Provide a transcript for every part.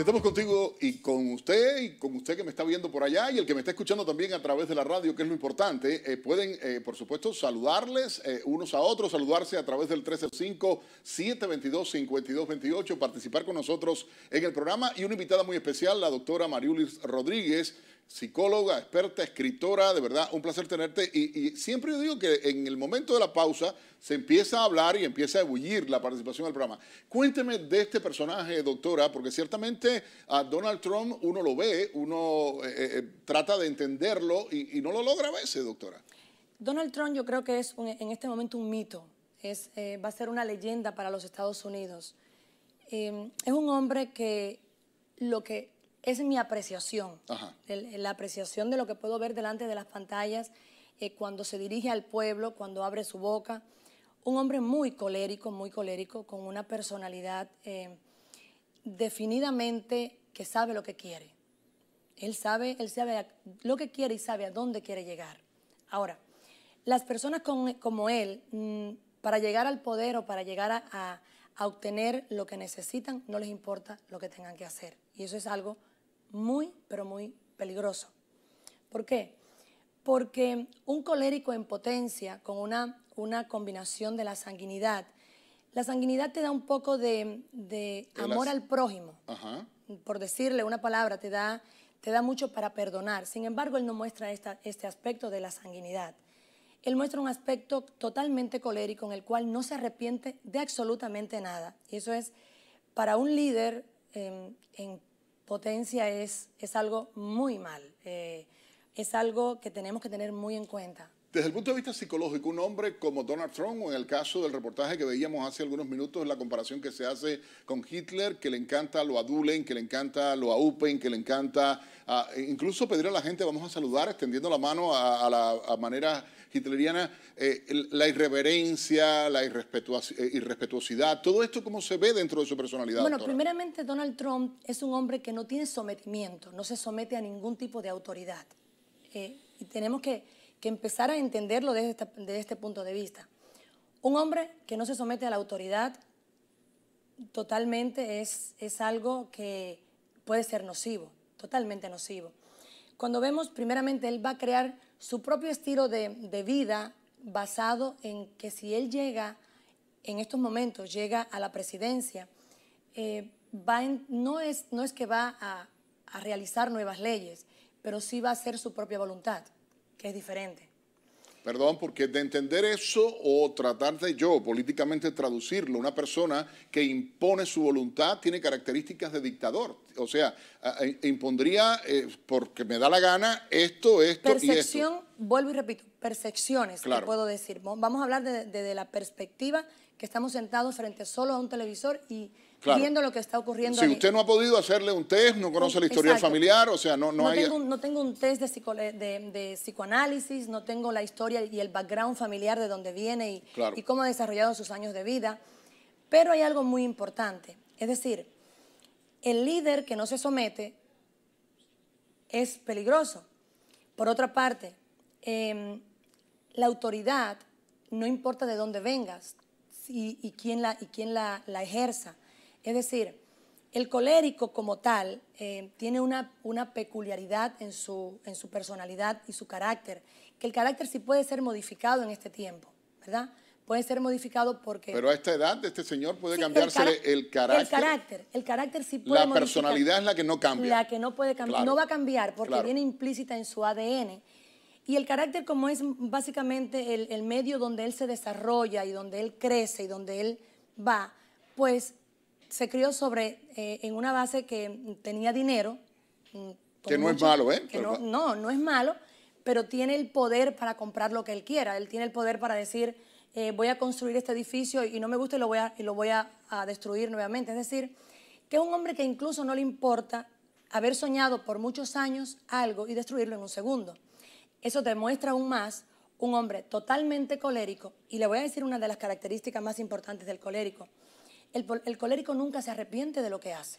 estamos contigo y con usted y con usted que me está viendo por allá y el que me está escuchando también a través de la radio, que es lo importante. Eh, pueden, eh, por supuesto, saludarles eh, unos a otros, saludarse a través del 305-722-5228, participar con nosotros en el programa y una invitada muy especial, la doctora Mariulis Rodríguez psicóloga, experta, escritora, de verdad, un placer tenerte. Y, siempre yo digo que en el momento de la pausa se empieza a hablar y empieza a ebullir la participación del programa. Cuénteme de este personaje, doctora, porque ciertamente a Donald Trump uno lo ve, uno eh, eh, eh, trata de entenderlo y, no lo logra a veces, doctora. Donald Trump yo creo que es en este momento un mito, es, va a ser una leyenda para los Estados Unidos. Em, es un hombre que lo que es mi apreciación, la apreciación de lo que puedo ver delante de las pantallas, eh, cuando se dirige al pueblo, cuando abre su boca. Un hombre muy colérico, muy colérico, con una personalidad eh, definidamente que sabe lo que quiere. Él sabe, él sabe lo que quiere y sabe a dónde quiere llegar. Ahora, las personas como él, mm, para llegar al poder o para llegar a obtener lo que necesitan, no les importa lo que tengan que hacer. Y eso es algo muy, pero muy peligroso. ¿Por qué? Porque un colérico en potencia con una, una combinación de la sanguinidad, la sanguinidad te da un poco de, amor al prójimo, por decirle una palabra, te da, te da mucho para perdonar. Sin embargo, él no muestra este aspecto de la sanguinidad. Él muestra un aspecto totalmente colérico en el cual no se arrepiente de absolutamente nada. Y eso es, para un líder em, en potencia es, es algo muy mal, eh, es algo que tenemos que tener muy en cuenta. Desde el punto de vista psicológico, un hombre como Donald Trump, o en el caso del reportaje que veíamos hace algunos minutos, la comparación que se hace con Hitler, que le encanta lo adulen, que le encanta lo aupen, que le encanta ah, e incluso pedir a la gente, vamos a saludar, extendiendo la mano a, la manera hitleriana, eh, la irreverencia, la eh, irrespetuosidad, todo esto cómo se ve dentro de su personalidad. Bueno, primeramente Donald Trump es un hombre que no tiene sometimiento, no se somete a ningún tipo de autoridad. Eh, y tenemos que que empezar a entenderlo este, desde este, punto de vista. Un hombre que no se somete a la autoridad totalmente es, es algo que puede ser nocivo, totalmente nocivo. Cuando vemos, primeramente, él va a crear su propio estilo de, vida basado en que si él llega, en estos momentos, llega a la presidencia, eh, va no, es, no es que va a, a realizar nuevas leyes, pero sí va a hacer su propia voluntad es diferente. Perdón, porque de entender eso o tratar de yo políticamente traducirlo, una persona que impone su voluntad tiene características de dictador. O sea, impondría, eh, porque me da la gana, esto, esto Percepción, y esto. vuelvo y repito, percepciones, claro. puedo decir. Vamos a hablar desde la perspectiva que estamos sentados frente solo a un televisor y viendo lo que está ocurriendo. Si usted no ha podido hacerle un test, no conoce la historia familiar, o sea, no, no, hay... no tengo un test de, psico, de, psicoanálisis, no tengo la historia y el background familiar de dónde viene y, cómo ha desarrollado sus años de vida. Pero hay algo muy importante, es decir, el líder que no se somete es peligroso. Por otra parte, em, la autoridad, no importa de dónde vengas y, quién, la, y quién la ejerza, es decir, el colérico como tal eh, tiene una, una peculiaridad en su, en su personalidad y su carácter, que el carácter sí puede ser modificado en este tiempo, ¿verdad? Puede ser modificado porque... Pero a esta edad de este señor puede cambiarse el, carácter. El carácter, el carácter sí puede La personalidad es la que no cambia. La que no puede cambiar, no va a cambiar porque viene implícita en su ADN. Y el carácter como es básicamente el, el medio donde él se desarrolla y donde él crece y donde él va, pues se crió sobre, eh, en una base que tenía dinero. Mm, que no es malo, ¿eh? no, no, es malo, pero tiene el poder para comprar lo que él quiera. Él tiene el poder para decir, eh, voy a construir este edificio y no me gusta y lo voy, a, lo voy a, a destruir nuevamente. Es decir, que es un hombre que incluso no le importa haber soñado por muchos años algo y destruirlo en un segundo. Eso demuestra aún más un hombre totalmente colérico, y le voy a decir una de las características más importantes del colérico, el, colérico nunca se arrepiente de lo que hace.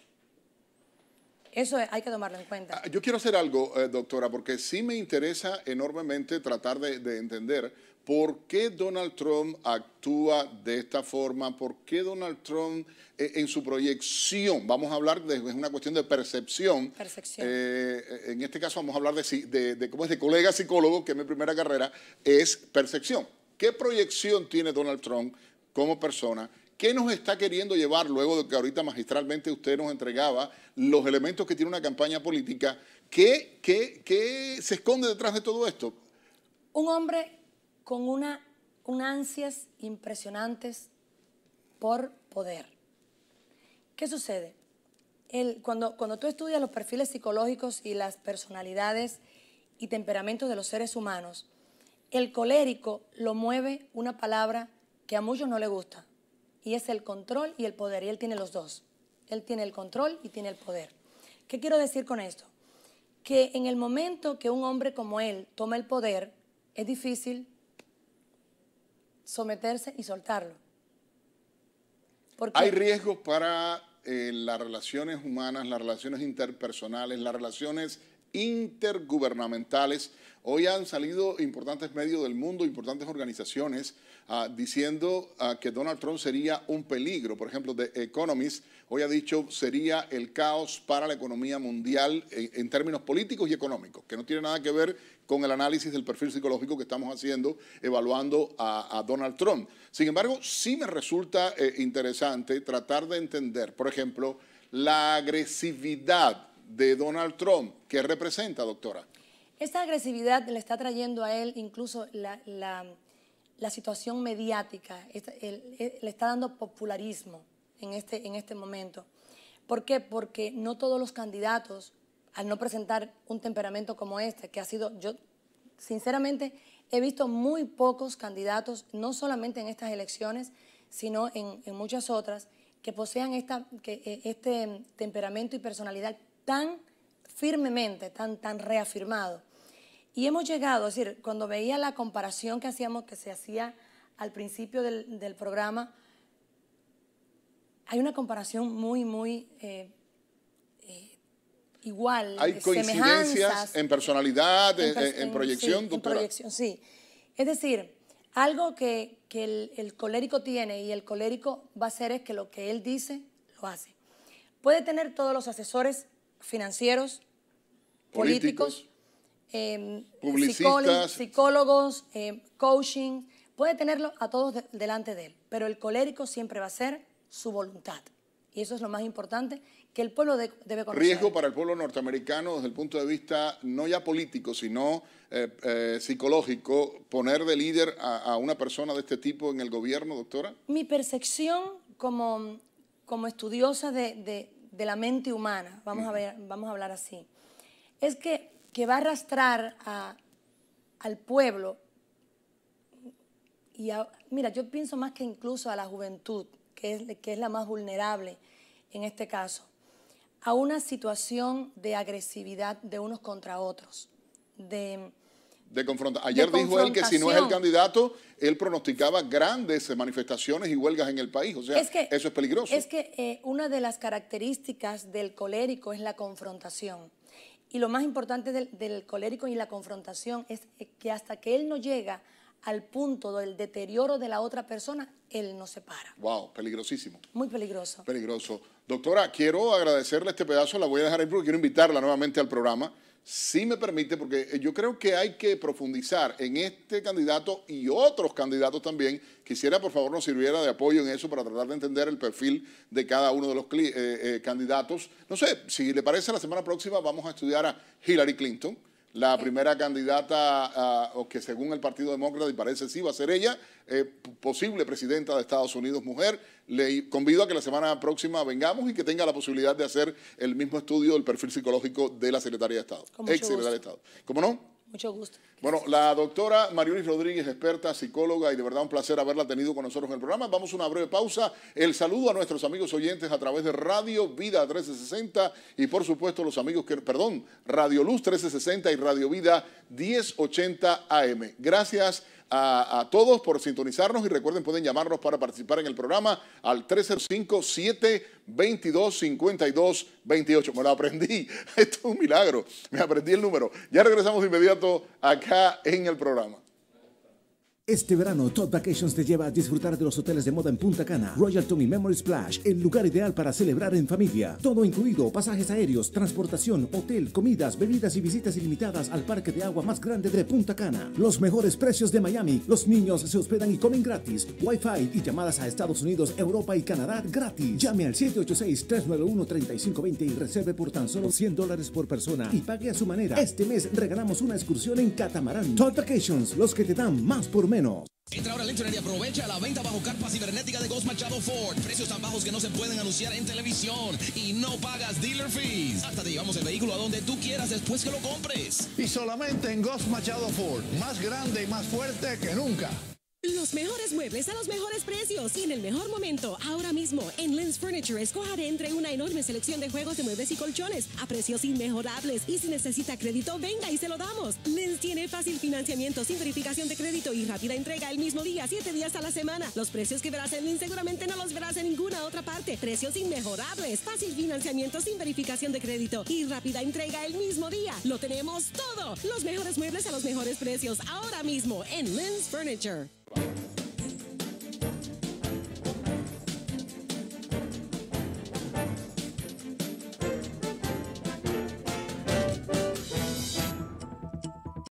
Eso hay que tomarlo en cuenta. Ah, yo quiero hacer algo, eh, doctora, porque sí me interesa enormemente tratar de, entender por qué Donald Trump actúa de esta forma, por qué Donald Trump eh, en su proyección, vamos a hablar de una cuestión de percepción. Percepción. Eh, en este caso vamos a hablar de, ¿cómo es? de colega psicólogo, que es mi primera carrera, es percepción. ¿Qué proyección tiene Donald Trump como persona? ¿Qué nos está queriendo llevar luego de que ahorita magistralmente usted nos entregaba los elementos que tiene una campaña política? ¿Qué, qué, se esconde detrás de todo esto? Un hombre con una, ansias impresionantes por poder. ¿Qué sucede? cuando, cuando tú estudias los perfiles psicológicos y las personalidades y temperamentos de los seres humanos, el colérico lo mueve una palabra que a muchos no le gusta, y es el control y el poder, y Él tiene los dos. Él tiene el control y tiene el poder. ¿Qué quiero decir con esto? Que en el momento que un hombre como Él toma el poder, es difícil someterse y soltarlo. Hay riesgos para eh, las relaciones humanas, las relaciones interpersonales, las relaciones intergubernamentales. Hoy han salido importantes medios del mundo, importantes organizaciones, ah, diciendo ah, que Donald Trump sería un peligro. Por ejemplo, The Economist hoy ha dicho sería el caos para la economía mundial en, términos políticos y económicos, que no tiene nada que ver con el análisis del perfil psicológico que estamos haciendo evaluando a, Donald Trump. Sin embargo, sí me resulta eh, interesante tratar de entender, por ejemplo, la agresividad de Donald Trump. ¿Qué representa, doctora? Esta agresividad le está trayendo a él incluso la, situación mediática, eh, le está dando popularismo en este, en este momento. ¿Por qué? Porque no todos los candidatos, al no presentar un temperamento como este, que ha sido, yo sinceramente he visto muy pocos candidatos, no solamente en estas elecciones, sino en, muchas otras, que posean esta, eh, este temperamento y personalidad tan firmemente, tan, tan reafirmado. Y hemos llegado, es decir, cuando veía la comparación que hacíamos, que se hacía al principio del, programa, hay una comparación muy, muy eh, eh, igual. Hay eh, coincidencias en personalidad, en, proyección, sí, sí. Es decir, algo que, el, colérico tiene y el colérico va a hacer es que lo que él dice, lo hace. Puede tener todos los asesores financieros, políticos, em, publicistas, psicólogos, em, coaching, puede tenerlo a todos delante de él, pero el colérico siempre va a ser su voluntad. Y eso es lo más importante que el pueblo debe conocer. Riesgo para el pueblo norteamericano desde el punto de vista no ya político, sino eh, eh, psicológico, poner de líder a, una persona de este tipo en el gobierno, doctora. Mi percepción como como estudiosa de, de la mente humana, vamos a, ver, vamos a hablar así, es que, que va a arrastrar al pueblo y mira, yo pienso más que incluso a la juventud, que es, que es la más vulnerable en este caso, a una situación de agresividad de unos contra otros, de, de Ayer dijo él que si no es el candidato, él pronosticaba grandes manifestaciones y huelgas en el país. O sea, eso es peligroso. Es que eh, una de las características del colérico es la confrontación. Y lo más importante del, del colérico y la confrontación es que hasta que él no llega al punto del deterioro de la otra persona, él no se para. Wow, peligrosísimo. Muy peligroso. Peligroso. Doctora, quiero agradecerle este pedazo, la voy a dejar ahí porque quiero invitarla nuevamente al programa. Si me permite, porque yo creo que hay que profundizar en este candidato y otros candidatos también. Quisiera, por favor, nos sirviera de apoyo en eso para tratar de entender el perfil de cada uno de los eh, eh, candidatos. No sé, si le parece, la semana próxima vamos a estudiar a Hillary Clinton la primera candidata o que según el Partido Demócrata, y parece sí, va a ser ella, eh, posible presidenta de Estados Unidos mujer. Le convido a que la semana próxima vengamos y que tenga la posibilidad de hacer el mismo estudio del perfil psicológico de la Secretaría de Estado, ex Secretaria de Estado. ¿Cómo no? Mucho gusto. Bueno, la doctora Mariolis Rodríguez, experta, psicóloga, y de verdad un placer haberla tenido con nosotros en el programa. Vamos a una breve pausa. El saludo a nuestros amigos oyentes a través de Radio Vida 1360 y por supuesto los amigos que, perdón, Radio Luz 1360 y Radio Vida 1080 AM. Gracias a, todos por sintonizarnos y recuerden, pueden llamarnos para participar en el programa al 305-722-5228. Me lo aprendí, esto es un milagro, me aprendí el número. Ya regresamos de inmediato acá en el programa. Este verano, Todd Vacations te lleva a disfrutar de los hoteles de moda en Punta Cana, Royalton y Memory Splash, el lugar ideal para celebrar en familia. Todo incluido, pasajes aéreos, transportación, hotel, comidas, bebidas y visitas ilimitadas al parque de agua más grande de Punta Cana. Los mejores precios de Miami, los niños se hospedan y comen gratis, Wi-Fi y llamadas a Estados Unidos, Europa y Canadá gratis. Llame al 786-391-3520 y reserve por tan solo 100 dólares por persona y pague a su manera. Este mes regalamos una excursión en catamarán. Todd Vacations, los que te dan más por Entra ahora el y aprovecha la venta bajo carpa cibernética de Ghost Machado Ford. Precios tan bajos que no se pueden anunciar en televisión y no pagas dealer fees. Hasta te llevamos el vehículo a donde tú quieras después que lo compres. Y solamente en Ghost Machado Ford, más grande y más fuerte que nunca. Los mejores muebles a los mejores precios y en el mejor momento. Ahora mismo en Lens Furniture escoja entre una enorme selección de juegos de muebles y colchones a precios inmejorables. Y si necesita crédito, venga y se lo damos. Lens tiene fácil financiamiento sin verificación de crédito y rápida entrega el mismo día, siete días a la semana. Los precios que verás en Lens seguramente no los verás en ninguna otra parte. Precios inmejorables, fácil financiamiento sin verificación de crédito y rápida entrega el mismo día. Lo tenemos todo. Los mejores muebles a los mejores precios ahora mismo en Lens Furniture. Bye.